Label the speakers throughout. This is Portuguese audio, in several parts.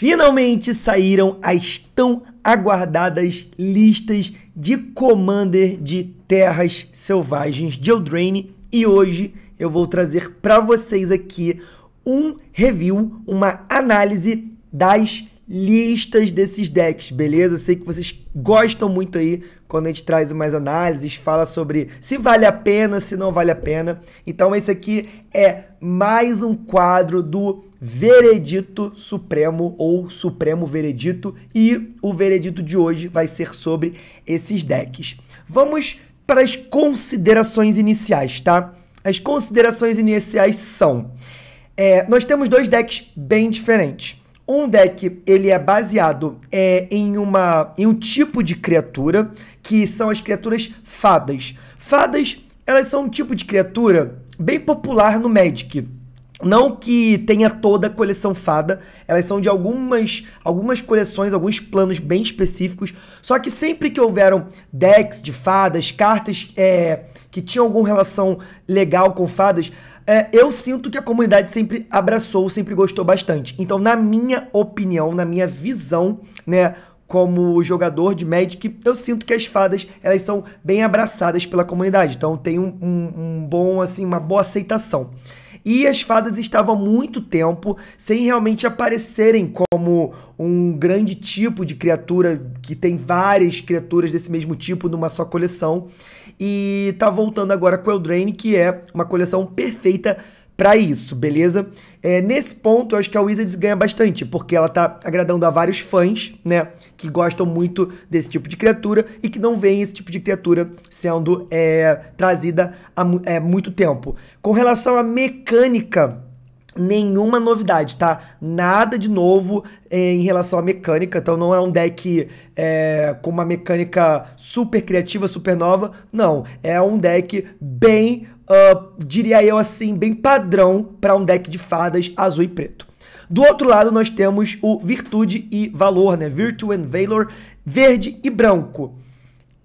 Speaker 1: Finalmente saíram as tão aguardadas listas de Commander de Terras Selvagens de Eldraine e hoje eu vou trazer para vocês aqui um review, uma análise das listas desses decks, beleza? Sei que vocês gostam muito aí quando a gente traz umas análises, fala sobre se vale a pena, se não vale a pena. Então esse aqui é mais um quadro do Veredito Supremo ou Supremo Veredito e o veredito de hoje vai ser sobre esses decks. Vamos para as considerações iniciais, tá? As considerações iniciais são: é, nós temos dois decks bem diferentes. Um deck é ele é baseado é, em, uma, em um tipo de criatura que são as criaturas fadas. Fadas elas são um tipo de criatura bem popular no Magic. Não que tenha toda a coleção fada, elas são de algumas, algumas coleções, alguns planos bem específicos. Só que sempre que houveram decks de fadas, cartas é, que tinham alguma relação legal com fadas, é, eu sinto que a comunidade sempre abraçou, sempre gostou bastante. Então, na minha opinião, na minha visão, né, como jogador de Magic, eu sinto que as fadas elas são bem abraçadas pela comunidade. Então, tem um, um, um bom, assim, uma boa aceitação. E as fadas estavam há muito tempo sem realmente aparecerem como um grande tipo de criatura que tem várias criaturas desse mesmo tipo numa só coleção. E tá voltando agora com Eldraine, que é uma coleção perfeita para isso, beleza? É, nesse ponto, eu acho que a Wizards ganha bastante, porque ela tá agradando a vários fãs, né? que gostam muito desse tipo de criatura e que não veem esse tipo de criatura sendo é, trazida há é, muito tempo. Com relação à mecânica nenhuma novidade, tá? Nada de novo é, em relação à mecânica. Então não é um deck é, com uma mecânica super criativa, super nova. Não, é um deck bem, uh, diria eu assim, bem padrão para um deck de fadas azul e preto. Do outro lado, nós temos o virtude e valor, né? Virtue and Valor, verde e branco.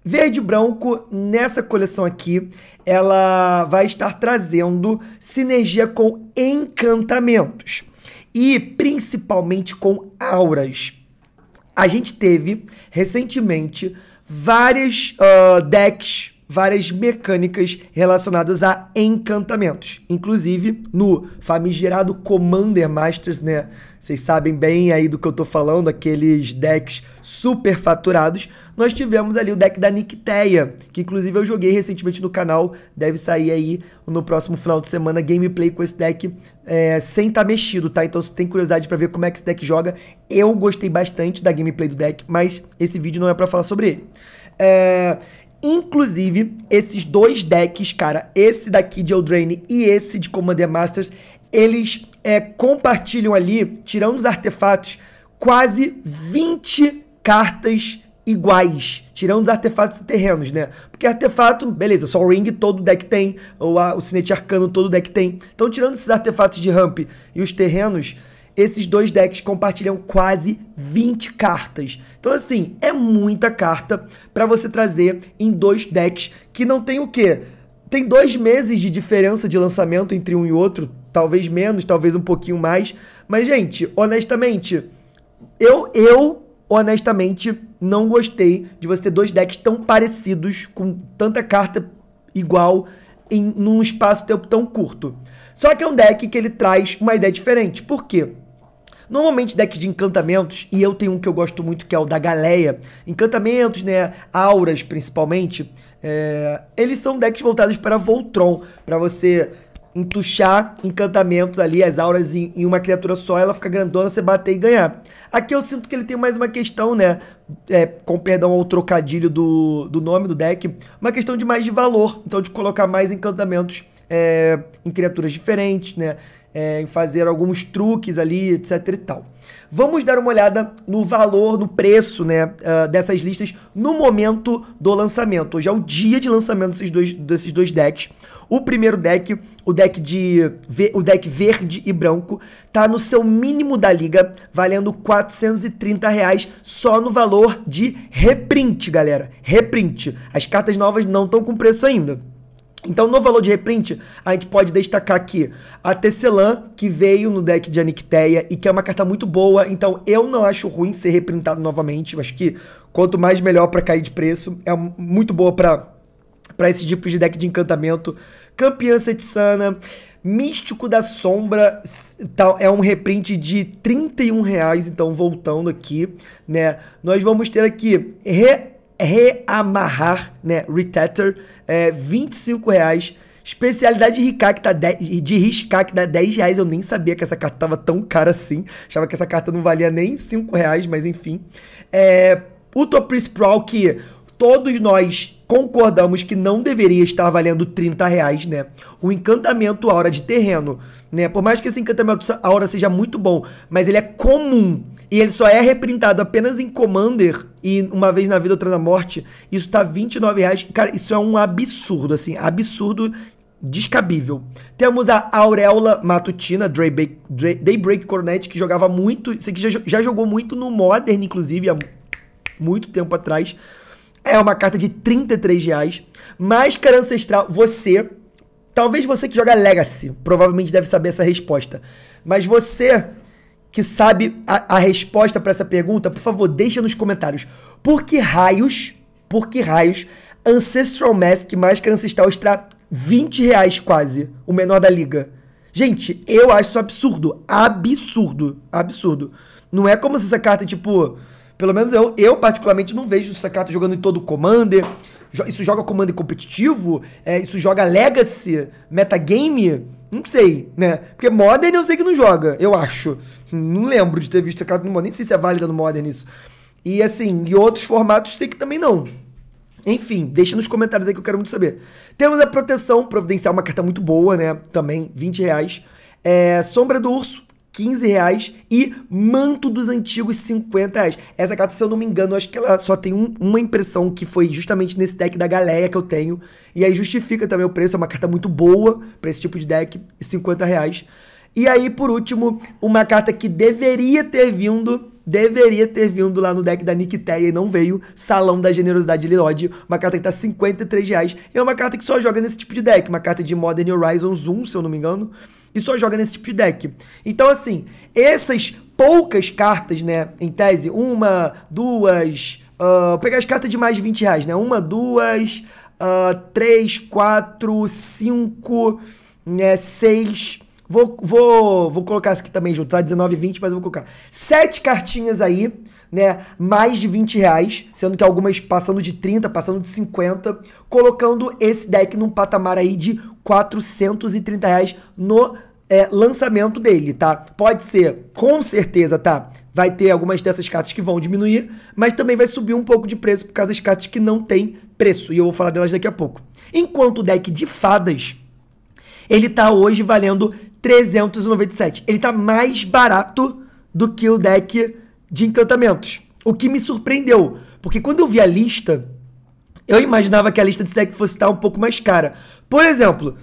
Speaker 1: Verde e branco, nessa coleção aqui, ela vai estar trazendo sinergia com encantamentos e principalmente com auras. A gente teve recentemente várias uh, decks várias mecânicas relacionadas a encantamentos. Inclusive, no famigerado Commander Masters, né? Vocês sabem bem aí do que eu tô falando, aqueles decks super faturados. Nós tivemos ali o deck da Nicteia, que inclusive eu joguei recentemente no canal. Deve sair aí no próximo final de semana gameplay com esse deck é, sem estar tá mexido, tá? Então se tem curiosidade para ver como é que esse deck joga, eu gostei bastante da gameplay do deck, mas esse vídeo não é para falar sobre ele. É, Inclusive, esses dois decks, cara, esse daqui de Eldraine e esse de Commander Masters, eles é, compartilham ali, tirando os artefatos, quase 20 cartas iguais, tirando os artefatos e terrenos, né? Porque artefato, beleza, só o Ring todo deck tem, ou a, o Cinete Arcano todo deck tem. Então, tirando esses artefatos de ramp e os terrenos, esses dois decks compartilham quase 20 cartas. Então, assim, é muita carta para você trazer em dois decks que não tem o quê? Tem dois meses de diferença de lançamento entre um e outro, talvez menos, talvez um pouquinho mais. Mas, gente, honestamente, eu, eu, honestamente, não gostei de você ter dois decks tão parecidos, com tanta carta igual, em, num espaço-tempo tão curto. Só que é um deck que ele traz uma ideia diferente. Por quê? Normalmente deck de encantamentos, e eu tenho um que eu gosto muito que é o da Galeia, encantamentos, né, auras principalmente, é, eles são decks voltados para Voltron, para você entuchar encantamentos ali, as auras em, em, uma criatura só, ela fica grandona, você bater e ganhar. Aqui eu sinto que ele tem mais uma questão, né, é, com perdão ao trocadilho do, do nome do deck, uma questão de mais de valor, então de colocar mais encantamentos é, em criaturas diferentes, né, é, em fazer alguns truques ali, etc e tal. Vamos dar uma olhada no valor, no preço né, uh, dessas listas no momento do lançamento. Hoje é o dia de lançamento desses dois, desses dois decks. O primeiro deck, o deck de o deck verde e branco, tá no seu mínimo da liga, valendo 430 reais só no valor de reprint, galera. Reprint. As cartas novas não estão com preço ainda. Então, no valor de reprint, a gente pode destacar aqui a Tesselan, que veio no deck de Anicteia e que é uma carta muito boa. Então, eu não acho ruim ser reprintado novamente. Eu acho que quanto mais melhor para cair de preço. É muito boa para para esse tipo de deck de encantamento. Campeã Setsana, Místico da Sombra, tá, é um reprint de 31 então voltando aqui, né? Nós vamos ter aqui re reamarrar, né? Retether, é, 25 reais. Especialidade de Rikak tá de Rishkak dá 10 reais. Eu nem sabia que essa carta tava tão cara assim. Achava que essa carta não valia nem 5 reais, mas enfim. É, Utopris Prowl, que todos nós concordamos que não deveria estar valendo 30 reais, né? O encantamento aura de terreno, né? Por mais que esse encantamento aura seja muito bom, mas ele é comum e ele só é reprintado apenas em Commander e uma vez na vida, outra na morte. Isso tá 29 reais. Cara, isso é um absurdo, assim, absurdo descabível. Temos a Aureola Matutina, Daybreak, Daybreak Coronet, que jogava muito, isso aqui já, já jogou muito no Modern, inclusive, há muito tempo atrás. É uma carta de 33 reais. Máscara Ancestral, você. Talvez você que joga Legacy, provavelmente deve saber essa resposta. Mas você que sabe a, a resposta para essa pergunta, por favor, deixa nos comentários. Por que raios, por que raios, Ancestral Mask, Máscara Ancestral, extra 20 reais quase, o menor da liga? Gente, eu acho isso absurdo. Absurdo. Absurdo. Não é como se essa carta, tipo, pelo menos eu, eu particularmente, não vejo o Sakata jogando em todo o Commander. Isso joga Commander competitivo? É, isso joga Legacy? Metagame? Não sei, né? Porque Modern eu sei que não joga, eu acho. Não lembro de ter visto Sakata no Modern. Nem sei se é válida no Modern isso. E assim, e outros formatos sei que também não. Enfim, deixa nos comentários aí que eu quero muito saber. Temos a proteção providencial, uma carta muito boa, né? Também, 20 reais. É, Sombra do Urso, 15 reais e Manto dos Antigos, 50 reais. Essa carta, se eu não me engano, acho que ela só tem um, uma impressão que foi justamente nesse deck da galéia que eu tenho. E aí justifica também o preço, é uma carta muito boa para esse tipo de deck, 50 reais. E aí, por último, uma carta que deveria ter vindo deveria ter vindo lá no deck da Nikiteia e não veio. Salão da Generosidade Lilod. uma carta que tá 53 reais. E é uma carta que só joga nesse tipo de deck, uma carta de Modern Horizons 1, se eu não me engano e só joga nesse tipo de deck. Então, assim, essas poucas cartas, né? Em tese, uma, duas. Uh, pegar as cartas de mais de 20 reais, né? Uma, duas, uh, três, quatro, cinco, né? Seis. Vou, vou, vou colocar essa aqui também junto, tá? 19 20, mas eu vou colocar. Sete cartinhas aí né, mais de 20 reais, sendo que algumas passando de 30, passando de 50, colocando esse deck num patamar aí de 430 reais no é, lançamento dele, tá? Pode ser, com certeza, tá? Vai ter algumas dessas cartas que vão diminuir, mas também vai subir um pouco de preço por causa das cartas que não tem preço, e eu vou falar delas daqui a pouco. Enquanto o deck de fadas, ele tá hoje valendo 397. Ele tá mais barato do que o deck de encantamentos. O que me surpreendeu, porque quando eu vi a lista, eu imaginava que a lista de stack fosse estar tá um pouco mais cara. Por exemplo,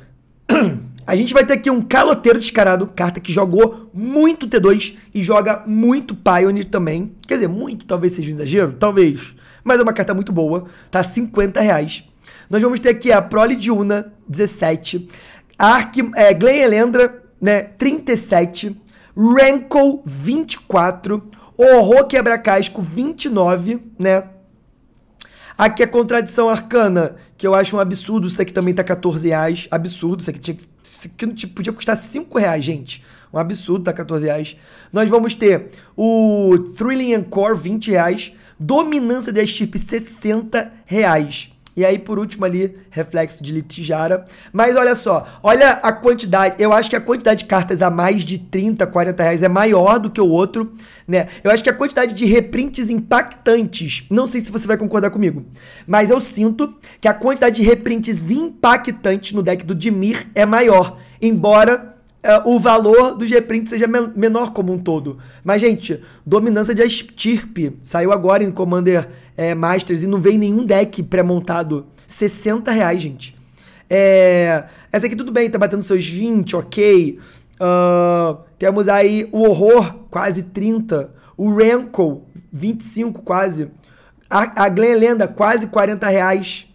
Speaker 1: a gente vai ter aqui um caloteiro descarado, carta que jogou muito T2 e joga muito Pioneer também. Quer dizer, muito, talvez seja um exagero, talvez. Mas é uma carta muito boa, tá? 50 reais. Nós vamos ter aqui a Prole de Una, 17. A é, Glen Elendra, né, 37. Rankle, 24. Horror quebra-casco 29, né? Aqui a é contradição arcana, que eu acho um absurdo. Isso aqui também tá 14 reais. Absurdo. Isso aqui, tinha, isso aqui não, tipo, podia custar 5 reais, gente. Um absurdo, tá 14 reais. Nós vamos ter o Thrilling Encore, 20 reais. Dominância das estirpe, 60 reais. E aí, por último ali, reflexo de litijara Mas olha só, olha a quantidade. Eu acho que a quantidade de cartas a mais de 30, 40 reais é maior do que o outro, né? Eu acho que a quantidade de reprints impactantes, não sei se você vai concordar comigo, mas eu sinto que a quantidade de reprints impactantes no deck do Dimir é maior. Embora é, o valor do Gprint seja menor como um todo. Mas, gente, dominância de estirpe. Saiu agora em Commander é, Masters e não vem nenhum deck pré-montado. 60 reais, gente. É, essa aqui tudo bem, tá batendo seus 20, ok. Uh, temos aí o Horror, quase 30. O Rankle, 25 quase. A, a Glen Lenda, quase 40 reais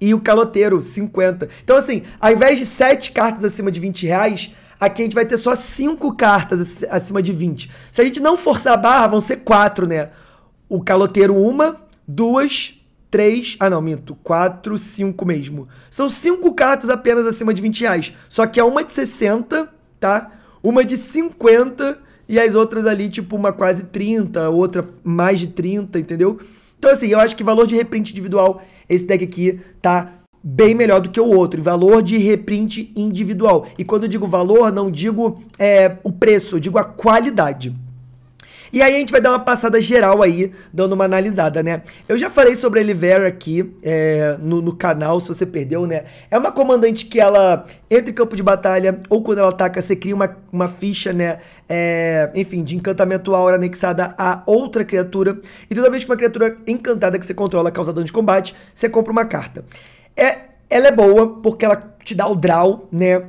Speaker 1: e o caloteiro, 50. Então, assim, ao invés de 7 cartas acima de 20 reais, Aqui a gente vai ter só 5 cartas acima de 20. Se a gente não forçar a barra, vão ser 4, né? O caloteiro, uma, duas, três. Ah, não, minto. Quatro, cinco mesmo. São cinco cartas apenas acima de 20 reais. Só que é uma de 60, tá? Uma de 50 e as outras ali, tipo, uma quase 30, outra mais de 30, entendeu? Então, assim, eu acho que valor de reprint individual, esse deck aqui tá bem melhor do que o outro, em valor de reprint individual. E quando eu digo valor, não digo é, o preço, eu digo a qualidade. E aí a gente vai dar uma passada geral aí, dando uma analisada, né? Eu já falei sobre a Elivera aqui é, no, no, canal, se você perdeu, né? É uma comandante que ela entra em campo de batalha, ou quando ela ataca, você cria uma, uma ficha, né? É, enfim, de encantamento aura anexada a outra criatura. E toda vez que uma criatura encantada que você controla causa dano de combate, você compra uma carta. É, ela é boa porque ela te dá o draw, né?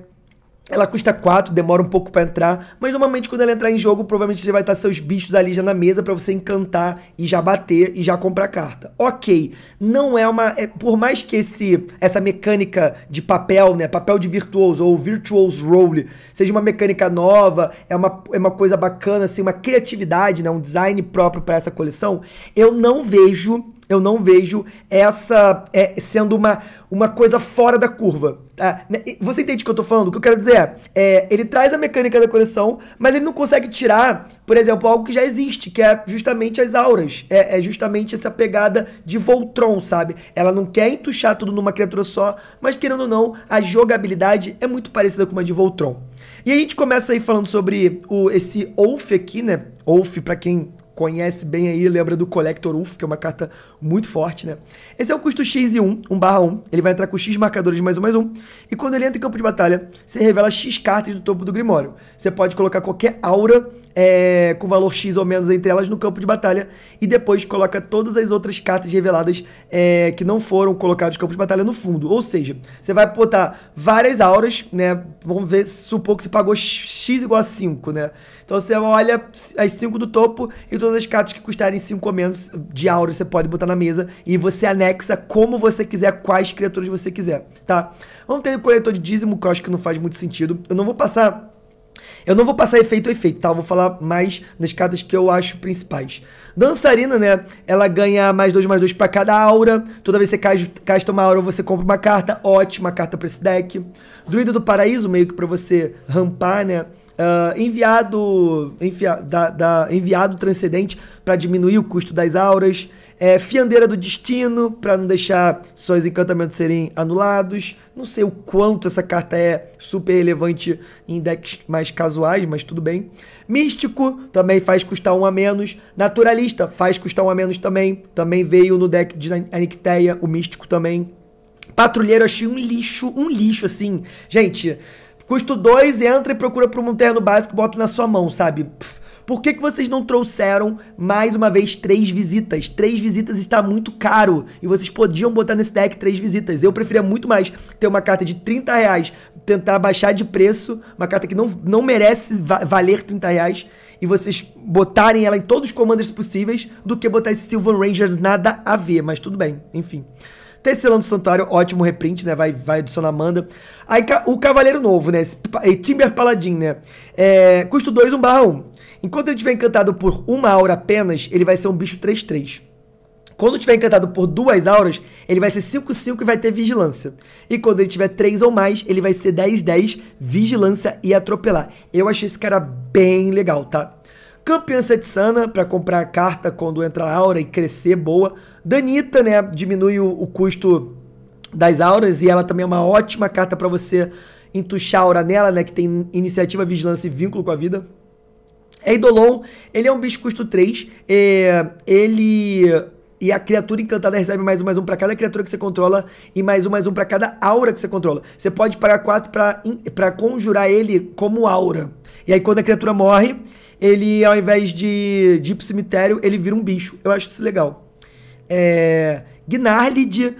Speaker 1: Ela custa 4, demora um pouco para entrar, mas normalmente quando ela entrar em jogo, provavelmente você vai estar seus bichos ali já na mesa para você encantar e já bater e já comprar carta. OK. Não é uma, é, por mais que esse essa mecânica de papel, né, papel de virtuoso ou virtuoso role, seja uma mecânica nova, é uma, é uma coisa bacana assim, uma criatividade, né, um design próprio para essa coleção, eu não vejo eu não vejo essa é, sendo uma, uma coisa fora da curva. Tá? Né, você entende o que eu tô falando? O que eu quero dizer é, é, ele traz a mecânica da coleção, mas ele não consegue tirar, por exemplo, algo que já existe, que é justamente as auras. É, é justamente essa pegada de Voltron, sabe? Ela não quer entuchar tudo numa criatura só, mas querendo ou não, a jogabilidade é muito parecida com uma de Voltron. E a gente começa aí falando sobre o, esse Wolf aqui, né? Wolf, para quem conhece bem aí, lembra do Collector Ulf, que é uma carta muito forte, né? Esse é o custo X e 1, 1 barra 1. Ele vai entrar com X marcadores mais um mais um. E quando ele entra em campo de batalha, você revela X cartas do topo do Grimório. Você pode colocar qualquer aura é, com valor X ou menos entre elas no campo de batalha. E depois coloca todas as outras cartas reveladas é, que não foram colocadas no campo de batalha no fundo. Ou seja, você vai botar várias auras, né? Vamos ver, supor que você pagou X igual a 5, né? Então você olha as 5 do topo e todas as cartas que custarem 5 ou menos de aura você pode botar na mesa e você anexa como você quiser, quais criaturas você quiser, tá? Vamos ter o coletor de dízimo, que eu acho que não faz muito sentido. Eu não vou passar eu não vou passar efeito a efeito, tá? Eu vou falar mais das cartas que eu acho principais. Dançarina, né? Ela ganha mais dois, mais dois para cada aura. Toda vez que você casta uma aura, você compra uma carta. Ótima carta para esse deck. Druida do Paraíso, meio que para você rampar, né? Uh, enviado, enfia, da, da, enviado transcendente para diminuir o custo das auras. É, fiandeira do destino para não deixar seus encantamentos serem anulados. Não sei o quanto essa carta é super relevante em decks mais casuais, mas tudo bem. Místico também faz custar um a menos. Naturalista faz custar um a menos também. Também veio no deck de Anicteia, o místico também. Patrulheiro achei um lixo, um lixo assim. Gente, Custo 2, entra e procura por um terno básico e bota na sua mão, sabe? Pff. Por que, que vocês não trouxeram mais uma vez três visitas? Três visitas está muito caro e vocês podiam botar nesse deck três visitas. Eu preferia muito mais ter uma carta de 30 reais, tentar baixar de preço, uma carta que não, não merece va valer 30 reais, e vocês botarem ela em todos os comandos possíveis, do que botar esse Silver Rangers nada a ver, mas tudo bem, enfim. Tecelão do Santuário, ótimo reprint, né? Vai, vai adicionar Amanda. Aí o Cavaleiro Novo, né? Esse, Timber Paladin, né? É, custo 2, 1 barra 1. Enquanto ele estiver encantado por uma aura apenas, ele vai ser um bicho 3-3. Quando estiver encantado por duas auras, ele vai ser 5-5 e vai ter vigilância. E quando ele tiver 3 ou mais, ele vai ser 10-10, vigilância e atropelar. Eu achei esse cara bem legal, tá? Campeã Setsana, para comprar a carta quando entra a aura e crescer boa. Danita, né? Diminui o, o custo das auras e ela também é uma ótima carta para você entuchar a aura nela, né? Que tem iniciativa, vigilância e vínculo com a vida. Eidolon, ele é um bicho custo 3. É, ele e a criatura encantada recebe mais um, mais um para cada criatura que você controla e mais um, mais um para cada aura que você controla. Você pode pagar 4 para conjurar ele como aura. E aí quando a criatura morre, ele, ao invés de, de ir pro cemitério, ele vira um bicho. Eu acho isso legal. É, Gnarlid,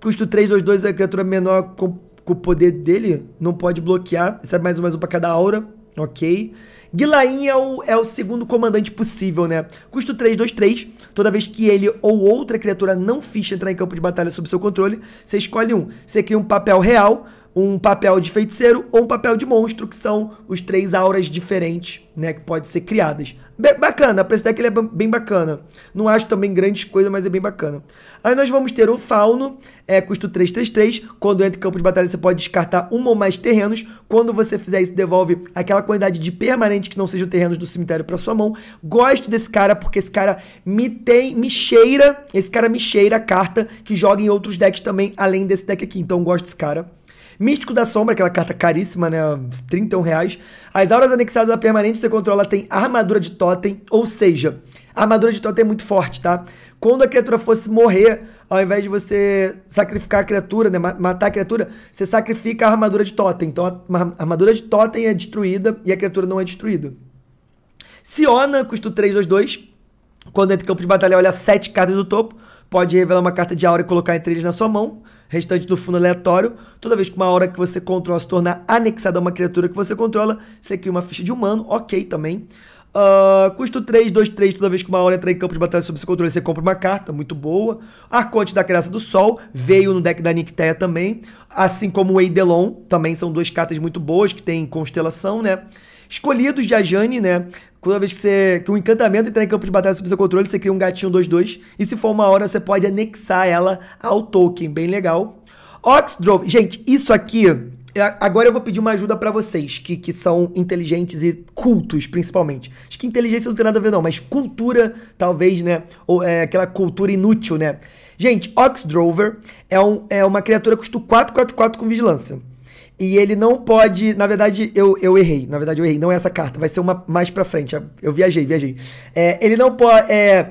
Speaker 1: custo 3, 2, 2, a criatura menor com, com, o poder dele não pode bloquear. Isso é mais um, mais um pra cada aura, ok? Guilain é o, é o segundo comandante possível, né? Custo 3, 2, 3. Toda vez que ele ou outra criatura não ficha entrar em campo de batalha sob seu controle, você escolhe um. Você cria um papel real um papel de feiticeiro ou um papel de monstro, que são os três auras diferentes, né, que podem ser criadas. bacana, pra esse deck ele é bem bacana. Não acho também grandes coisas, mas é bem bacana. Aí nós vamos ter o Fauno, é, custo 333. Quando entra em campo de batalha, você pode descartar um ou mais terrenos. Quando você fizer isso, devolve aquela quantidade de permanente que não sejam terrenos do cemitério pra sua mão. Gosto desse cara, porque esse cara me tem, me cheira, esse cara me cheira a carta que joga em outros decks também, além desse deck aqui. Então gosto desse cara. Místico da Sombra, aquela carta caríssima, né? 31 reais. As auras anexadas à permanente você controla tem armadura de totem, ou seja, a armadura de totem é muito forte, tá? Quando a criatura fosse morrer, ao invés de você sacrificar a criatura, né, matar a criatura, você sacrifica a armadura de totem. Então a armadura de totem é destruída e a criatura não é destruída. Siona, custo 3, 2, 2. Quando entra em campo de batalha, olha 7 cartas do topo. Pode revelar uma carta de aura e colocar entre eles na sua mão restante do fundo aleatório. Toda vez que uma hora que você controla se tornar anexada a uma criatura que você controla, você cria uma ficha de humano, ok também. Uh, custo 3, 2, 3, toda vez que uma hora entra em campo de batalha sob seu controle, você compra uma carta, muito boa. Arconte da Criança do Sol, veio no deck da Nictea também. Assim como o Eidelon, também são duas cartas muito boas, que tem constelação, né? Escolhidos de Ajani, né? Toda vez que, você, que um encantamento entrar em campo de batalha sob seu controle, você cria um gatinho 2-2. E se for uma hora, você pode anexar ela ao token. Bem legal. Oxdrove. Gente, isso aqui. É, agora eu vou pedir uma ajuda para vocês, que, que são inteligentes e cultos, principalmente. Acho que inteligência não tem nada a ver, não, mas cultura, talvez, né? Ou é, aquela cultura inútil, né? Gente, Oxdrover é, um, é uma criatura que custa 4, 4, 4 com vigilância. E ele não pode. Na verdade, eu, eu errei. Na verdade, eu errei. Não é essa carta. Vai ser uma mais pra frente. Eu viajei, viajei. É, ele não pode. É,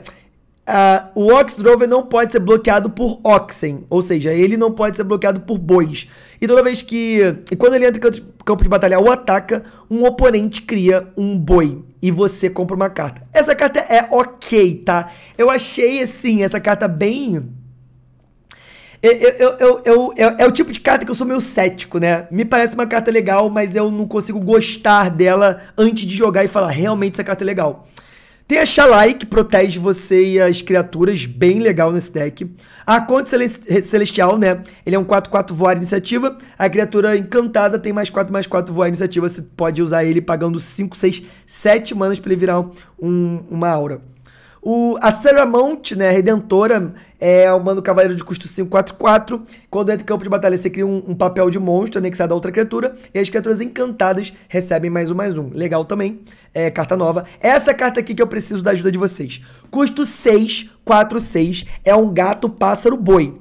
Speaker 1: a, o Oxdrover não pode ser bloqueado por Oxen. Ou seja, ele não pode ser bloqueado por bois. E toda vez que. E quando ele entra em campo de batalha ou ataca, um oponente cria um boi. E você compra uma carta. Essa carta é ok, tá? Eu achei, assim, essa carta bem é, eu, eu, é, é o tipo de carta que eu sou meio cético, né? Me parece uma carta legal, mas eu não consigo gostar dela antes de jogar e falar, realmente essa carta é legal. Tem a Shalai, que protege você e as criaturas, bem legal nesse deck. A Conte Celestial, né? Ele é um 4-4 voar iniciativa. A criatura encantada tem mais 4, mais 4 voar iniciativa. Você pode usar ele pagando 5, 6, 7 manas pra ele virar um, uma aura. O, a Sarah Mount, né, a Redentora, é o Mando Cavaleiro de Custo 544. Quando entra em campo de batalha, você cria um, um, papel de monstro anexado a outra criatura. E as criaturas encantadas recebem mais um, mais um. Legal também. É, carta nova. Essa carta aqui que eu preciso da ajuda de vocês. Custo 646 é um gato, pássaro, boi.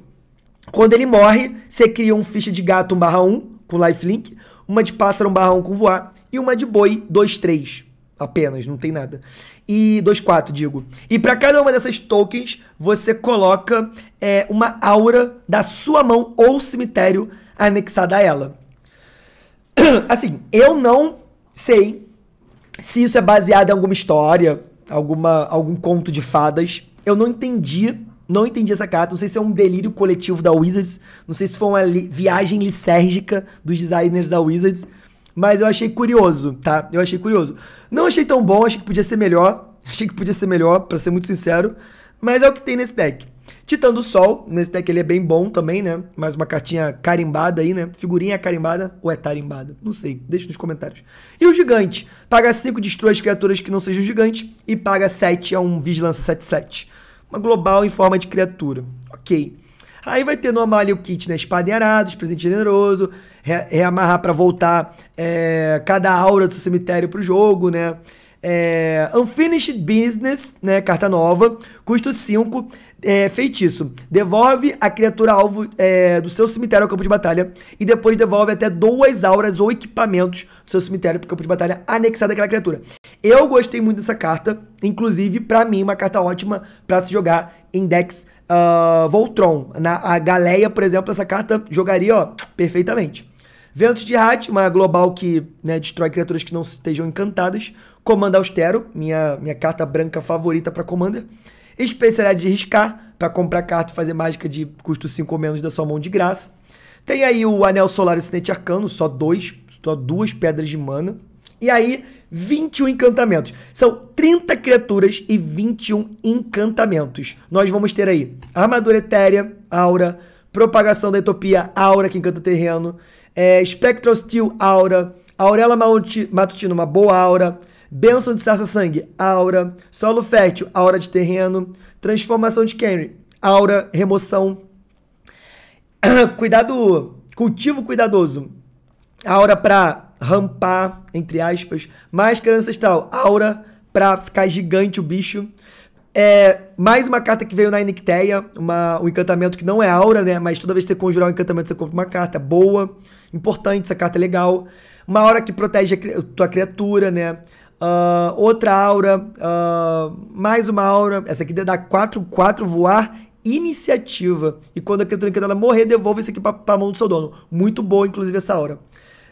Speaker 1: Quando ele morre, você cria um ficha de gato 1 barra 1 com lifelink, uma de pássaro 1 barra 1 com voar e uma de boi 2, 3 apenas, não tem nada. E 2-4, digo. E para cada uma dessas tokens, você coloca é, uma aura da sua mão ou cemitério anexada a ela. Assim, eu não sei se isso é baseado em alguma história, alguma, algum conto de fadas. Eu não entendi, não entendi essa carta. Não sei se é um delírio coletivo da Wizards, não sei se foi uma li viagem licérgica dos designers da Wizards mas eu achei curioso, tá? Eu achei curioso. Não achei tão bom, achei que podia ser melhor. Achei que podia ser melhor, para ser muito sincero. Mas é o que tem nesse deck. Titã do Sol, nesse deck ele é bem bom também, né? Mais uma cartinha carimbada aí, né? Figurinha carimbada ou é tarimbada? Não sei, deixa nos comentários. E o Gigante, paga 5, destrói as criaturas que não sejam gigante e paga 7, é um Vigilância 7-7. Uma global em forma de criatura. Ok. Aí vai ter no o kit, né? Espada em arados, presente generoso, re reamarrar para voltar é, cada aura do seu cemitério pro jogo, né? É, Unfinished Business, né? Carta nova, custo 5, é, feitiço. Devolve a criatura alvo é, do seu cemitério ao campo de batalha e depois devolve até duas auras ou equipamentos do seu cemitério para o campo de batalha anexado àquela criatura. Eu gostei muito dessa carta, inclusive, para mim, uma carta ótima para se jogar em decks uh, Voltron. Na, a Galeia, por exemplo, essa carta jogaria ó, perfeitamente. Ventos de Hat, uma global que né, destrói criaturas que não estejam encantadas. Comanda Austero, minha, minha carta branca favorita para Commander. Especialidade de riscar, para comprar carta e fazer mágica de custo 5 ou menos da sua mão de graça. Tem aí o Anel Solar e Arcano, só dois, só duas pedras de mana. E aí, 21 encantamentos. São 30 criaturas e 21 encantamentos. Nós vamos ter aí armadura etérea, aura, propagação da utopia, aura que encanta o terreno, é, Steel, aura, Aurela Matutina, uma boa aura, Benção de sarsa sangue aura, Solo Fértil, aura de terreno, Transformação de Kenry, aura, remoção, Cuidado, cultivo cuidadoso, aura para rampar, entre aspas, mais criança tal, aura, pra ficar gigante o bicho. É, mais uma carta que veio na Inicteia, uma, um encantamento que não é aura, né? Mas toda vez que você conjurar um encantamento, você compra uma carta boa, importante, essa carta é legal. Uma aura que protege a tua criatura, né? Uh, outra aura, uh, mais uma aura. Essa aqui dá 4, 4 voar, iniciativa. E quando a criatura encantada morrer, devolve isso aqui pra, pra mão do seu dono. Muito boa, inclusive, essa aura.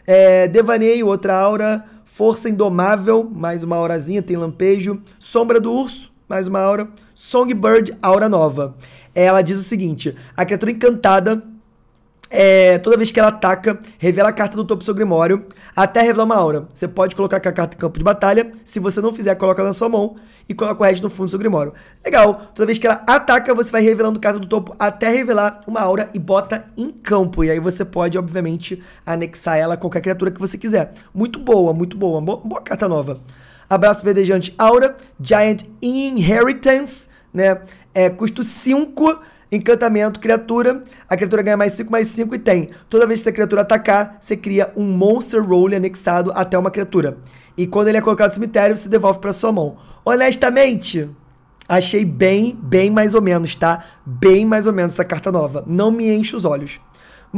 Speaker 1: É, devaneio, outra aura. Força Indomável, mais uma aurazinha, tem lampejo. Sombra do Urso, mais uma aura. Songbird, aura nova. É, ela diz o seguinte: a criatura encantada é, toda vez que ela ataca, revela a carta do topo do seu grimório, até revelar uma aura. Você pode colocar com a carta em campo de batalha, se você não fizer, coloca na sua mão e coloca o resto no fundo do seu grimório. Legal, toda vez que ela ataca, você vai revelando a carta do topo até revelar uma aura e bota em campo. E aí você pode, obviamente, anexar ela a qualquer criatura que você quiser. Muito boa, muito boa, boa, boa carta nova. Abraço verdejante Aura, Giant Inheritance, né? É, custo 5 Encantamento, criatura. A criatura ganha mais 5, mais 5 e tem. Toda vez que essa criatura atacar, você cria um Monster Roll anexado até uma criatura. E quando ele é colocado no cemitério, você devolve para sua mão. Honestamente, achei bem, bem mais ou menos, tá? Bem mais ou menos essa carta nova. Não me enche os olhos.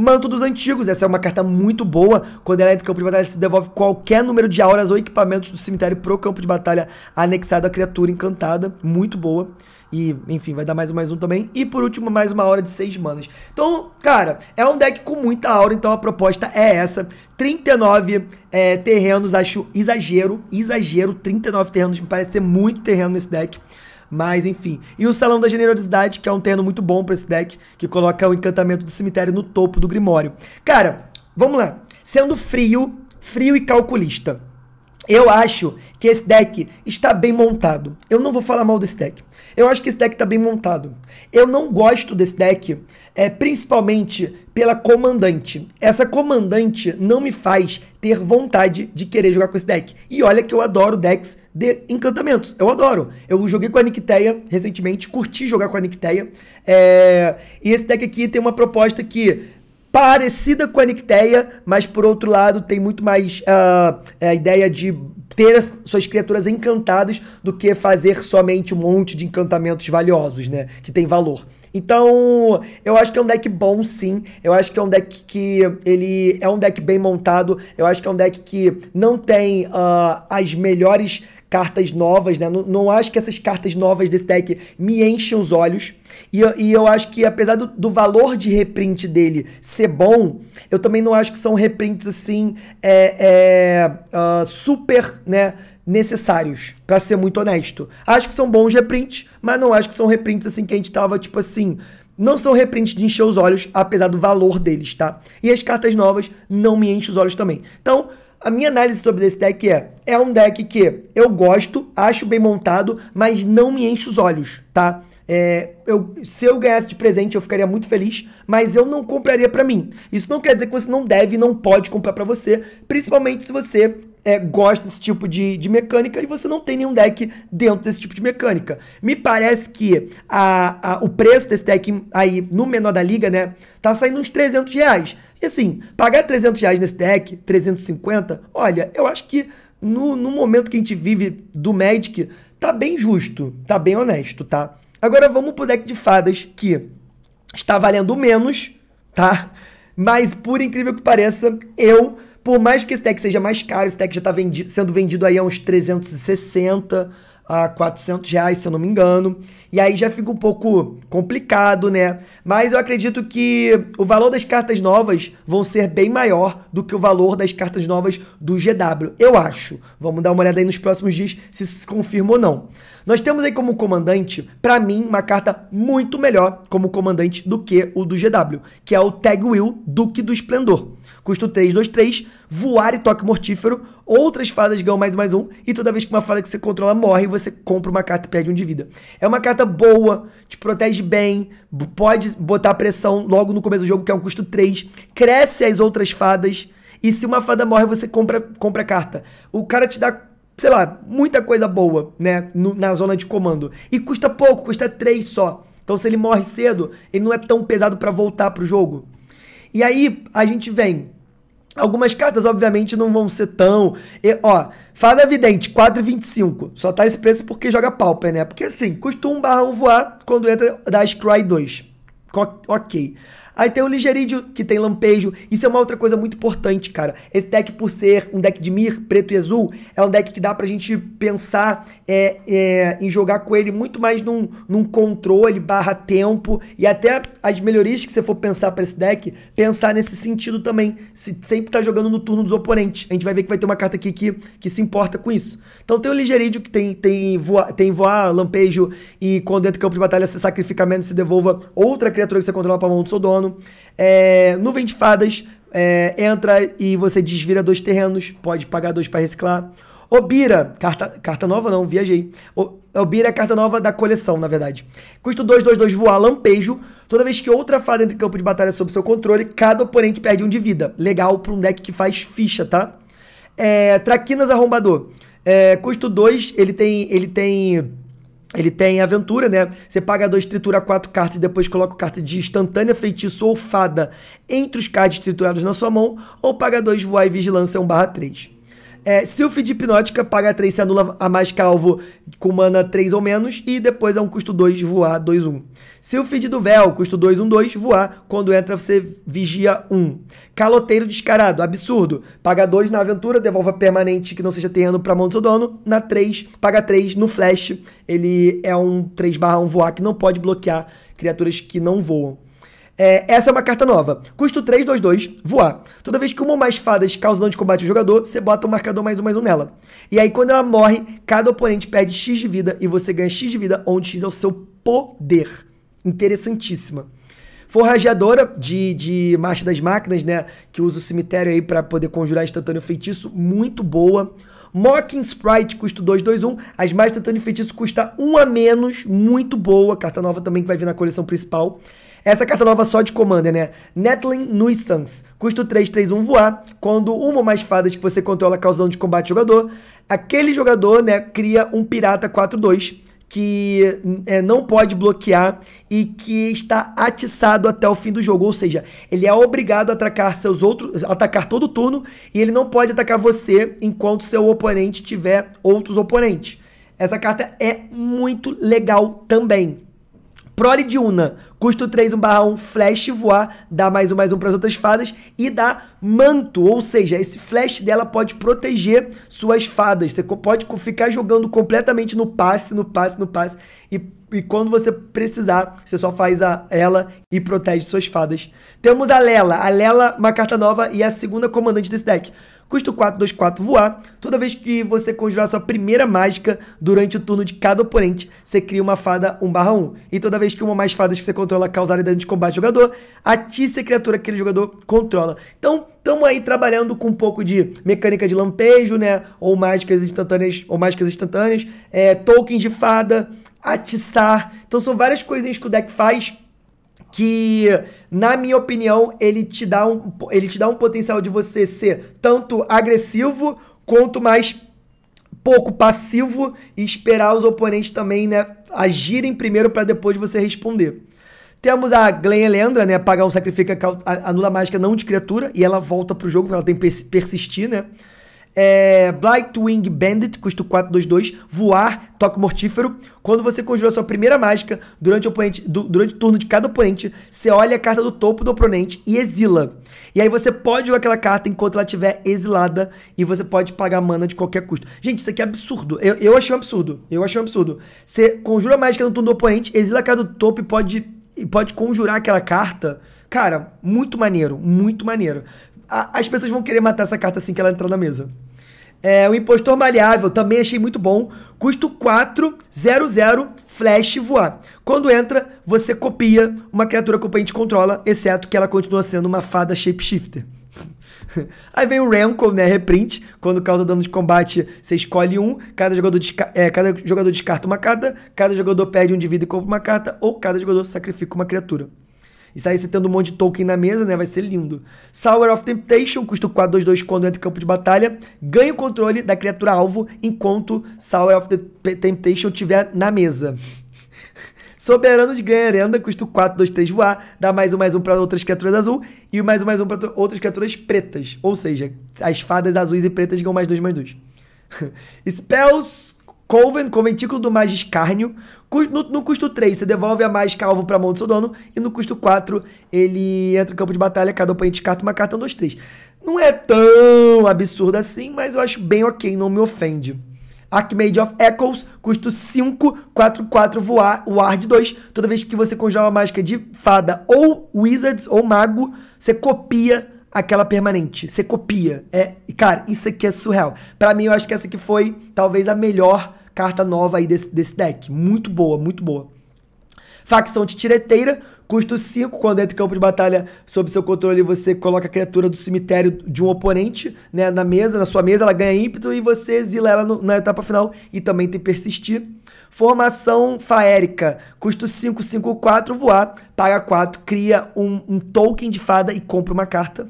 Speaker 1: Manto dos Antigos. Essa é uma carta muito boa. Quando ela entra no campo de batalha, se devolve qualquer número de auras ou equipamentos do cemitério pro campo de batalha anexado à criatura encantada. Muito boa. E, enfim, vai dar mais um, mais um também. E por último, mais uma aura de 6 manas. Então, cara, é um deck com muita aura, então a proposta é essa. 39 é, terrenos, acho exagero. Exagero, 39 terrenos, me parece ser muito terreno nesse deck. Mas enfim. E o Salão da Generosidade, que é um terno muito bom para esse deck, que coloca o encantamento do cemitério no topo do Grimório. Cara, vamos lá. Sendo frio, frio e calculista. Eu acho que esse deck está bem montado. Eu não vou falar mal desse deck. Eu acho que esse deck tá bem montado. Eu não gosto desse deck, é, principalmente pela comandante. Essa comandante não me faz ter vontade de querer jogar com esse deck. E olha que eu adoro decks de encantamentos. Eu adoro. Eu joguei com a Nicteia recentemente, curti jogar com a Nicteia. É... E esse deck aqui tem uma proposta que parecida com a Nicteia, mas por outro lado tem muito mais uh, a ideia de ter suas criaturas encantadas do que fazer somente um monte de encantamentos valiosos, né? Que tem valor. Então, eu acho que é um deck bom, sim. Eu acho que é um deck que ele é um deck bem montado. Eu acho que é um deck que não tem uh, as melhores cartas novas, né? Não, não acho que essas cartas novas desse deck me enchem os olhos. E eu, e eu acho que, apesar do, do, valor de reprint dele ser bom, eu também não acho que são reprints assim é, é, uh, super, né? necessários, para ser muito honesto. Acho que são bons reprints, mas não acho que são reprints assim que a gente tava tipo assim, não são reprints de encher os olhos, apesar do valor deles, tá? E as cartas novas não me enchem os olhos também. Então, a minha análise sobre esse deck é: é um deck que eu gosto, acho bem montado, mas não me enche os olhos, tá? É, eu, se eu ganhasse de presente, eu ficaria muito feliz, mas eu não compraria para mim. Isso não quer dizer que você não deve e não pode comprar para você, principalmente se você é, gosta desse tipo de, de mecânica e você não tem nenhum deck dentro desse tipo de mecânica. Me parece que a, a, o preço desse deck aí no menor da liga, né? Tá saindo uns 300 reais. E assim, pagar 300 reais nesse deck, 350, olha, eu acho que no, no momento que a gente vive do Magic, tá bem justo, tá bem honesto, tá? Agora vamos pro deck de fadas, que está valendo menos, tá? Mas por incrível que pareça, eu por mais que esse deck seja mais caro, esse deck já está vendi sendo vendido aí a uns 360 a 400 reais, se eu não me engano. E aí já fica um pouco complicado, né? Mas eu acredito que o valor das cartas novas vão ser bem maior do que o valor das cartas novas do GW. Eu acho. Vamos dar uma olhada aí nos próximos dias se isso se confirma ou não. Nós temos aí como comandante, para mim, uma carta muito melhor como comandante do que o do GW, que é o Tag Will Duque do Esplendor. Custo 3, 2, 3. Voar e toque mortífero. Outras fadas ganham mais mais um. E toda vez que uma fada que você controla morre, você compra uma carta e perde um de vida. É uma carta boa, te protege bem, pode botar pressão logo no começo do jogo, que é um custo 3. Cresce as outras fadas. E se uma fada morre, você compra, compra a carta. O cara te dá sei lá, muita coisa boa, né? No, na zona de comando. E custa pouco, custa 3 só. Então se ele morre cedo, ele não é tão pesado para voltar pro jogo. E aí a gente vem Algumas cartas, obviamente, não vão ser tão. E, ó, Fada Vidente, 4,25. Só tá esse preço porque joga Pauper, né? Porque assim, custa 1 barra 1 voar quando entra da Scry 2. Ok. Aí tem o Ligerídeo, que tem Lampejo. Isso é uma outra coisa muito importante, cara. Esse deck, por ser um deck de Mir, preto e azul, é um deck que dá pra gente pensar é, é, em jogar com ele muito mais num, num controle barra tempo. E até as melhorias que você for pensar pra esse deck, pensar nesse sentido também. Se sempre tá jogando no turno dos oponentes. A gente vai ver que vai ter uma carta aqui que, que se importa com isso. Então tem o Ligerídeo, que tem, tem, voa, tem voar, Lampejo, e quando entra campo de batalha, você sacrifica menos e se devolva outra criatura que você controla pra mão do seu dono terreno. É, nuvem de fadas é, entra e você desvira dois terrenos, pode pagar dois para reciclar. Obira, carta, carta nova não, viajei. Obira é a carta nova da coleção, na verdade. Custo 2, 2, 2, voar, lampejo. Toda vez que outra fada entra em campo de batalha sob seu controle, cada oponente perde um de vida. Legal para um deck que faz ficha, tá? É, Traquinas Arrombador. É, custo 2, ele tem, ele tem ele tem aventura, né? Você paga dois, tritura quatro cartas e depois coloca carta de instantânea, feitiço ou fada entre os cards triturados na sua mão, ou paga dois, voar e vigilância 1 barra 3. É, Sylphid Hipnótica paga 3, se anula a mais calvo com mana 3 ou menos. E depois é um custo 2, voar 2, 1. Sylphid do Véu, custo 2, 1, 2, voar. Quando entra, você vigia 1. Caloteiro Descarado, absurdo. Paga 2 na aventura, devolva permanente que não seja terreno para mão do seu dono. Na 3, paga 3 no flash. Ele é um 3 barra 1 voar que não pode bloquear criaturas que não voam. É, essa é uma carta nova. Custo 3, 2, 2, voar. Toda vez que uma ou mais fadas causa dano de combate ao jogador, você bota um marcador mais um mais um nela. E aí, quando ela morre, cada oponente perde X de vida e você ganha X de vida, onde X é o seu poder. Interessantíssima. Forrageadora de, de Marcha das Máquinas, né? Que usa o cemitério aí para poder conjurar instantâneo feitiço. Muito boa. Mocking Sprite custa 1. as mais instantâneo feitiço custa 1 um a menos, muito boa, carta nova também que vai vir na coleção principal. Essa carta nova só de Commander, né? Netlin Nuisance. Custo 3, 3, 1 voar. Quando uma ou mais fadas que você controla causam de combate jogador, aquele jogador, né, cria um pirata 4-2 que é, não pode bloquear e que está atiçado até o fim do jogo, ou seja, ele é obrigado a atacar seus outros, atacar todo turno e ele não pode atacar você enquanto seu oponente tiver outros oponentes. Essa carta é muito legal também. Prole de Una, custo 3, 1 barra 1, flash voar, dá mais um, mais um para as outras fadas e dá manto, ou seja, esse flash dela pode proteger suas fadas. Você pode ficar jogando completamente no passe, no passe, no passe e, e quando você precisar, você só faz a ela e protege suas fadas. Temos a Lela, a Lela uma carta nova e a segunda comandante desse deck. Custo 4, 2, 4 voar. Toda vez que você conjurar sua primeira mágica durante o turno de cada oponente, você cria uma fada 1 barra 1. E toda vez que uma ou mais fadas que você controla causarem dano de combate ao jogador, atiça a criatura que aquele jogador controla. Então, estamos aí trabalhando com um pouco de mecânica de lampejo, né? Ou mágicas instantâneas, ou mágicas instantâneas, é, tokens de fada, atiçar. Então são várias coisinhas que o deck faz que, na minha opinião, ele te dá um, ele te dá um potencial de você ser tanto agressivo quanto mais pouco passivo e esperar os oponentes também, né, agirem primeiro para depois você responder. Temos a Glen Elendra, né? Pagar um sacrifica, anula nula mágica não de criatura. E ela volta pro jogo, porque ela tem que persistir, né? É, Blightwing Bandit, custo 422, voar, toque mortífero. Quando você conjura sua primeira mágica, durante o, oponente, durante o turno de cada oponente, você olha a carta do topo do oponente e exila. E aí você pode jogar aquela carta enquanto ela estiver exilada e você pode pagar mana de qualquer custo. Gente, isso aqui é absurdo. Eu, eu achei um absurdo. Eu achei um absurdo. Você conjura a mágica no turno do oponente, exila a carta do topo e pode, e pode conjurar aquela carta. Cara, muito maneiro, muito maneiro a, as pessoas vão querer matar essa carta assim que ela entrar na mesa. É, o Impostor Maleável, também achei muito bom. Custo 400, flash voar. Quando entra, você copia uma criatura que o oponente controla, exceto que ela continua sendo uma fada shapeshifter. Aí vem o Rankle, né? Reprint. Quando causa dano de combate, você escolhe um. Cada jogador, é, cada jogador descarta uma carta. Cada jogador perde um de vida e compra uma carta. Ou cada jogador sacrifica uma criatura. E sair você tendo um monte de token na mesa, né? Vai ser lindo. Sour of Temptation, custa 4, 2, 2 quando entra em campo de batalha. Ganha o controle da criatura alvo enquanto Sour of Temptation estiver na mesa. Soberano de ganha arenda, custa 4, 2, 3 voar, dá mais um, mais um para outras criaturas azul e mais um, mais um para outras criaturas pretas. Ou seja, as fadas azuis e pretas ganham mais dois, mais dois. Spells Coven, Conventículo do Magiscárnio. No, no custo 3, você devolve a mais calvo para a mão do seu dono. E no custo 4, ele entra no campo de batalha, cada oponente carta uma carta, um, dois, três. Não é tão absurdo assim, mas eu acho bem ok, não me ofende. Archmage of Echoes, custo 5, 4, 4, voar, Ward 2. Toda vez que você conjura uma mágica de fada ou Wizards ou Mago, você copia aquela permanente. Você copia. É, cara, isso aqui é surreal. Para mim, eu acho que essa aqui foi talvez a melhor carta nova aí desse, desse deck. Muito boa, muito boa. Facção de Tireteira, custo 5. Quando entra em campo de batalha sob seu controle, você coloca a criatura do cemitério de um oponente né, na mesa, na sua mesa, ela ganha ímpeto e você exila ela no, na etapa final e também tem persistir. Formação faérica, custo 5, 5, 4, voar, paga 4, cria um, um token de fada e compra uma carta.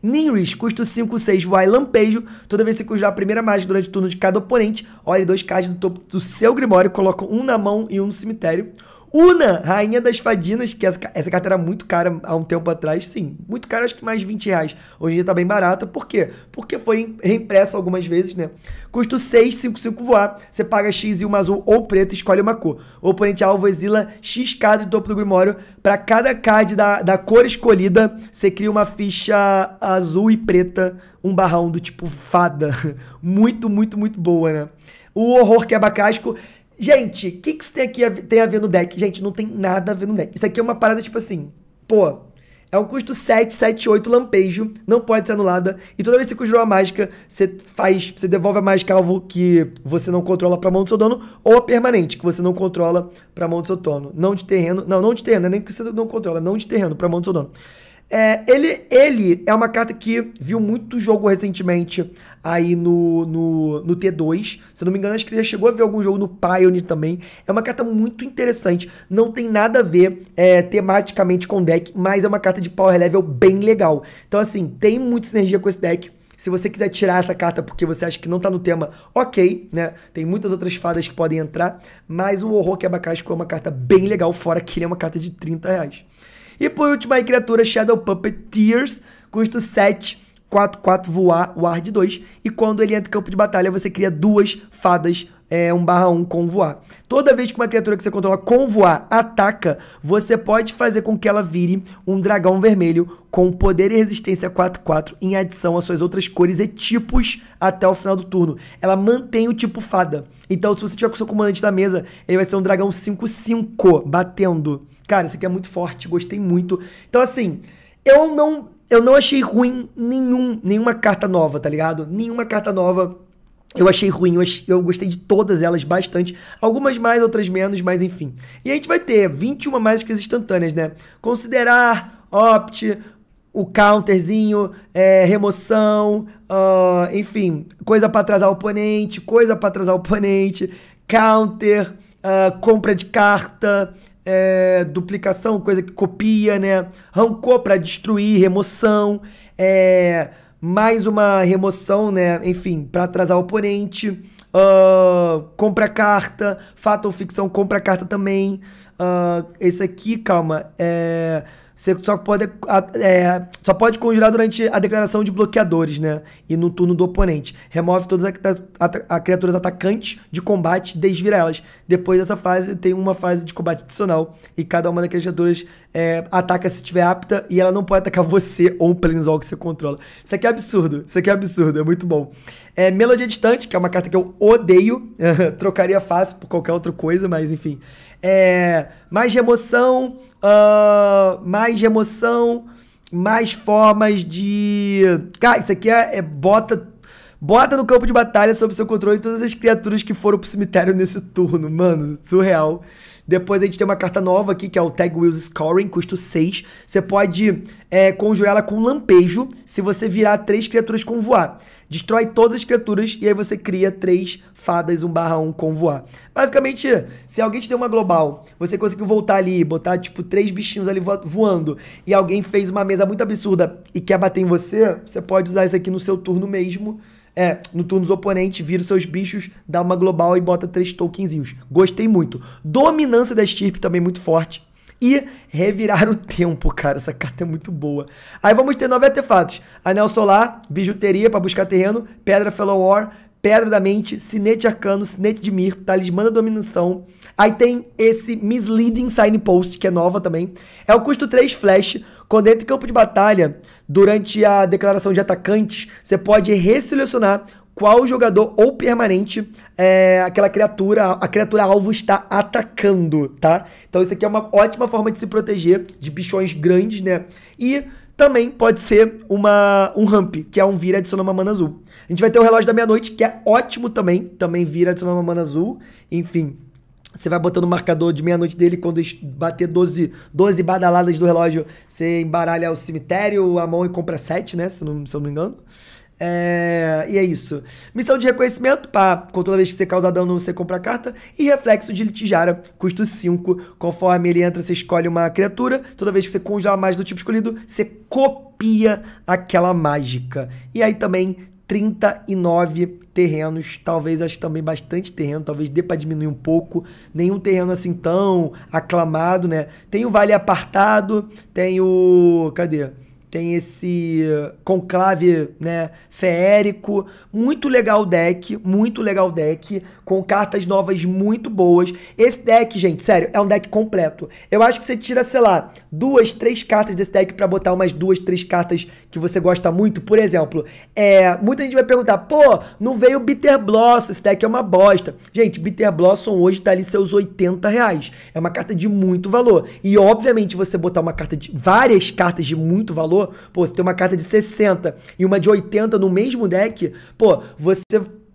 Speaker 1: Ninris, custo 5, 6, vai lampejo. Toda vez que você usar a primeira magia durante o turno de cada oponente, olhe dois cards do topo do seu Grimório, coloca um na mão e um no cemitério. Una, Rainha das Fadinas, que essa, essa carta era muito cara há um tempo atrás. Sim, muito cara, acho que mais de 20 reais. Hoje em dia tá bem barata. Por quê? Porque foi reimpressa algumas vezes, né? Custo 6, 5, 5 voar. Você paga X e uma azul ou preta, escolhe uma cor. O oponente alvo exila X card do topo do Grimório. Para cada card da, da cor escolhida, você cria uma ficha azul e preta, um barra do tipo fada. Muito, muito, muito boa, né? O horror que é Bacasco Gente, o que, que isso tem aqui a, tem a ver no deck? Gente, não tem nada a ver no deck. Isso aqui é uma parada tipo assim, pô, é um custo 7, 7, 8, lampejo, não pode ser anulada. E toda vez que você conjurou a mágica, você faz, você devolve a mágica alvo que você não controla pra mão do seu dono, ou a permanente, que você não controla pra mão do seu dono. Não de terreno, não, não de terreno, é nem que você não controla, não de terreno, pra mão do seu dono. É, ele, ele é uma carta que viu muito jogo recentemente aí no, no, no T2. Se não me engano, acho que ele já chegou a ver algum jogo no Pioneer também. É uma carta muito interessante. Não tem nada a ver é, tematicamente com o deck, mas é uma carta de power level bem legal. Então, assim, tem muita sinergia com esse deck. Se você quiser tirar essa carta porque você acha que não tá no tema, ok, né? Tem muitas outras fadas que podem entrar, mas o Horror que é casco é uma carta bem legal, fora que ele é uma carta de 30 reais. E por último, a criatura Shadow Puppet Tears, custo 7 4, 4 voar o ar de 2. E quando ele entra em campo de batalha, você cria duas fadas é, 1 barra 1 com voar. Toda vez que uma criatura que você controla com voar ataca, você pode fazer com que ela vire um dragão vermelho com poder e resistência 4-4 em adição às suas outras cores e tipos até o final do turno. Ela mantém o tipo fada. Então, se você tiver com seu comandante da mesa, ele vai ser um dragão 5-5 batendo. Cara, isso aqui é muito forte, gostei muito. Então, assim, eu não eu não achei ruim nenhum, nenhuma carta nova, tá ligado? Nenhuma carta nova eu achei ruim, eu, achei, eu, gostei de todas elas bastante. Algumas mais, outras menos, mas enfim. E a gente vai ter 21 mágicas instantâneas, né? Considerar, opt, o counterzinho, é, remoção, uh, enfim, coisa para atrasar o oponente, coisa para atrasar o oponente, counter, uh, compra de carta, é, duplicação, coisa que copia, né? Rancor para destruir, remoção, é, mais uma remoção, né? Enfim, para atrasar o oponente. Uh, compra carta, fato ou ficção, compra carta também. Uh, esse aqui, calma, é você só pode, é, só pode conjurar durante a declaração de bloqueadores, né? E no turno do oponente. Remove todas as criaturas atacantes de combate, desvira elas. Depois dessa fase, tem uma fase de combate adicional. E cada uma das criaturas é, ataca se estiver apta. E ela não pode atacar você ou um Planeswalker que você controla. Isso aqui é absurdo. Isso aqui é absurdo. É muito bom. É, Melodia Distante, que é uma carta que eu odeio. Trocaria fácil por qualquer outra coisa, mas enfim é, mais emoção, uh, mais emoção, mais formas de. Cara, isso aqui é, é bota Bota no campo de batalha sob seu controle todas as criaturas que foram pro cemitério nesse turno, mano. Surreal. Depois a gente tem uma carta nova aqui, que é o Tag Wheels Scoring, custo 6. Você pode é, conjurar ela com lampejo se você virar três criaturas com voar. Destrói todas as criaturas e aí você cria três fadas 1 barra 1 com voar. Basicamente, se alguém te deu uma global, você conseguiu voltar ali, botar tipo três bichinhos ali voando e alguém fez uma mesa muito absurda e quer bater em você, você pode usar isso aqui no seu turno mesmo é, no turno dos oponentes, vira seus bichos, dá uma global e bota três tokenzinhos. Gostei muito. Dominância da estirpe também muito forte. E revirar o tempo, cara. Essa carta é muito boa. Aí vamos ter nove artefatos: Anel Solar, Bijuteria para buscar terreno, Pedra Fellow War, Pedra da Mente, Sinete Arcano, Sinete de Mir, Talismã da Dominação. Aí tem esse Misleading Signpost, que é nova também. É o custo 3 flash. Quando entra em campo de batalha, durante a declaração de atacantes, você pode reselecionar qual jogador ou permanente é, aquela criatura, a criatura alvo está atacando, tá? Então isso aqui é uma ótima forma de se proteger de bichões grandes, né? E também pode ser uma, um ramp, que é um vira adicionando uma mana azul. A gente vai ter o relógio da meia-noite, que é ótimo também, também vira adicionando uma mana azul. Enfim, você vai botando o marcador de meia-noite dele, quando bater 12, 12 badaladas do relógio, você embaralha o cemitério, a mão e compra 7, né? Se, não, se eu não me engano. É, e é isso. Missão de reconhecimento, pá, com toda vez que você causa dano, você compra a carta. E reflexo de litijara, custo 5. Conforme ele entra, você escolhe uma criatura. Toda vez que você conjura a mágica do tipo escolhido, você copia aquela mágica. E aí também 39 terrenos, talvez acho também bastante terreno, talvez dê para diminuir um pouco. Nenhum terreno assim tão aclamado, né? Tem o Vale Apartado, tem o. Cadê? tem esse conclave, né, feérico, muito legal o deck, muito legal o deck, com cartas novas muito boas. Esse deck, gente, sério, é um deck completo. Eu acho que você tira, sei lá, duas, três cartas desse deck para botar umas duas, três cartas que você gosta muito. Por exemplo, é, muita gente vai perguntar, pô, não veio Bitter Blossom, esse deck é uma bosta. Gente, Bitter Blossom hoje tá ali seus 80 reais. É uma carta de muito valor. E, obviamente, você botar uma carta de várias cartas de muito valor valor, pô, você tem uma carta de 60 e uma de 80 no mesmo deck, pô, você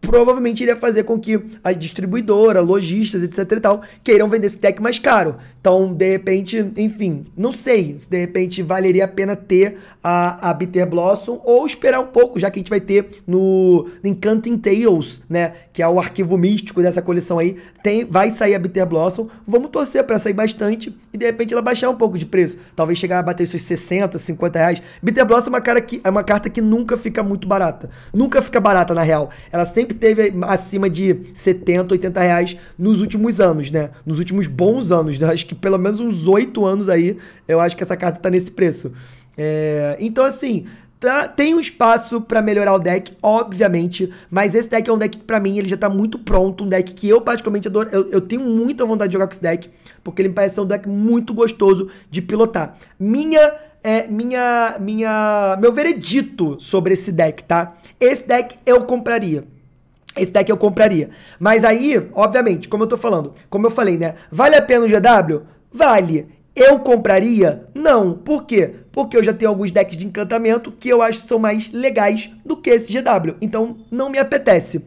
Speaker 1: provavelmente iria fazer com que a distribuidora, lojistas, etc e tal, queiram vender esse deck mais caro. Então, de repente, enfim, não sei se de repente valeria a pena ter a, a Bitter Blossom ou esperar um pouco, já que a gente vai ter no, Encanting Tales, né? Que é o arquivo místico dessa coleção aí. Tem, vai sair a Bitter Blossom. Vamos torcer para sair bastante e de repente ela baixar um pouco de preço. Talvez chegar a bater seus 60, 50 reais. Bitter Blossom é uma, cara que, é uma carta que nunca fica muito barata. Nunca fica barata, na real. Ela sempre teve acima de 70, 80 reais nos últimos anos, né? Nos últimos bons anos, né? acho que que pelo menos uns oito anos aí, eu acho que essa carta tá nesse preço. É, então, assim, Tá, tem um espaço para melhorar o deck, obviamente, mas esse deck é um deck que pra mim ele já tá muito pronto, um deck que eu particularmente adoro, eu, eu tenho muita vontade de jogar com esse deck, porque ele me parece ser um deck muito gostoso de pilotar. Minha, é, minha, minha, meu veredito sobre esse deck, tá? Esse deck eu compraria. Esse deck eu compraria. Mas aí, obviamente, como eu tô falando, como eu falei, né? Vale a pena o GW? Vale. Eu compraria? Não. Por quê? Porque eu já tenho alguns decks de encantamento que eu acho são mais legais do que esse GW. Então, não me apetece.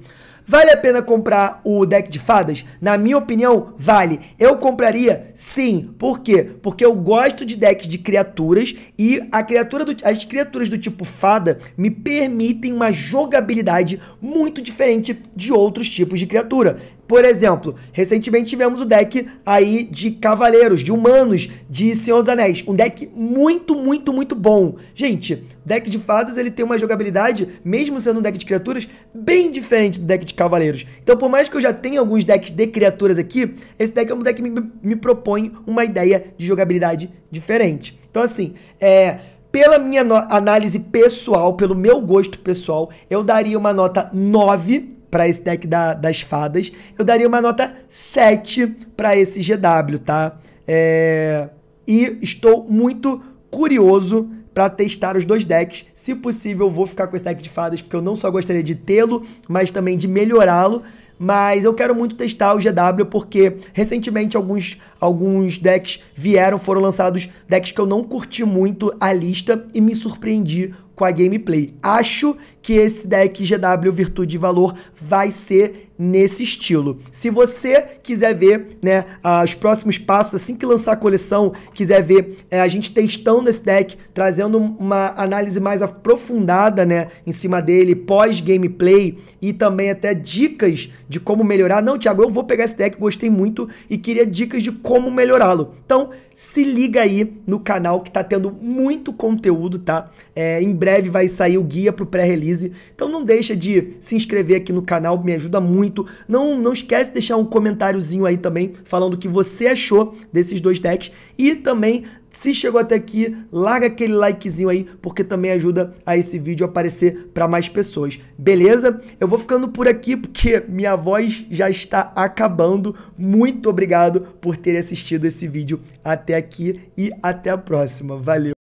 Speaker 1: Vale a pena comprar o deck de fadas? Na minha opinião, vale. Eu compraria sim. Por quê? Porque eu gosto de decks de criaturas e a criatura do, as criaturas do tipo fada me permitem uma jogabilidade muito diferente de outros tipos de criatura. Por exemplo, recentemente tivemos o deck aí de Cavaleiros, de Humanos, de Senhor dos Anéis. Um deck muito, muito, muito bom. Gente, deck de fadas ele tem uma jogabilidade, mesmo sendo um deck de criaturas, bem diferente do deck de Cavaleiros. Então, por mais que eu já tenha alguns decks de criaturas aqui, esse deck é um deck que me, me propõe uma ideia de jogabilidade diferente. Então, assim, é pela minha análise pessoal, pelo meu gosto pessoal, eu daria uma nota 9 para esse deck da, das fadas, eu daria uma nota 7 para esse GW, tá? É... E estou muito curioso para testar os dois decks. Se possível, eu vou ficar com esse deck de fadas, porque eu não só gostaria de tê-lo, mas também de melhorá-lo. Mas eu quero muito testar o GW, porque recentemente alguns, alguns decks vieram, foram lançados decks que eu não curti muito a lista e me surpreendi com a gameplay. Acho que esse deck GW Virtude e Valor vai ser nesse estilo. Se você quiser ver né, os próximos passos, assim que lançar a coleção, quiser ver é, a gente testando esse deck, trazendo uma análise mais aprofundada né, em cima dele, pós-gameplay e também até dicas de como melhorar. Não, Thiago, eu vou pegar esse deck, gostei muito e queria dicas de como melhorá-lo. Então, se liga aí no canal que tá tendo muito conteúdo, tá? É, em breve vai sair o guia pro pré-release. Então não deixa de se inscrever aqui no canal, me ajuda muito muito. Não, não esquece de deixar um comentáriozinho aí também falando o que você achou desses dois decks e também se chegou até aqui, larga aquele likezinho aí, porque também ajuda a esse vídeo aparecer para mais pessoas. Beleza? Eu vou ficando por aqui porque minha voz já está acabando. Muito obrigado por ter assistido esse vídeo até aqui e até a próxima. Valeu!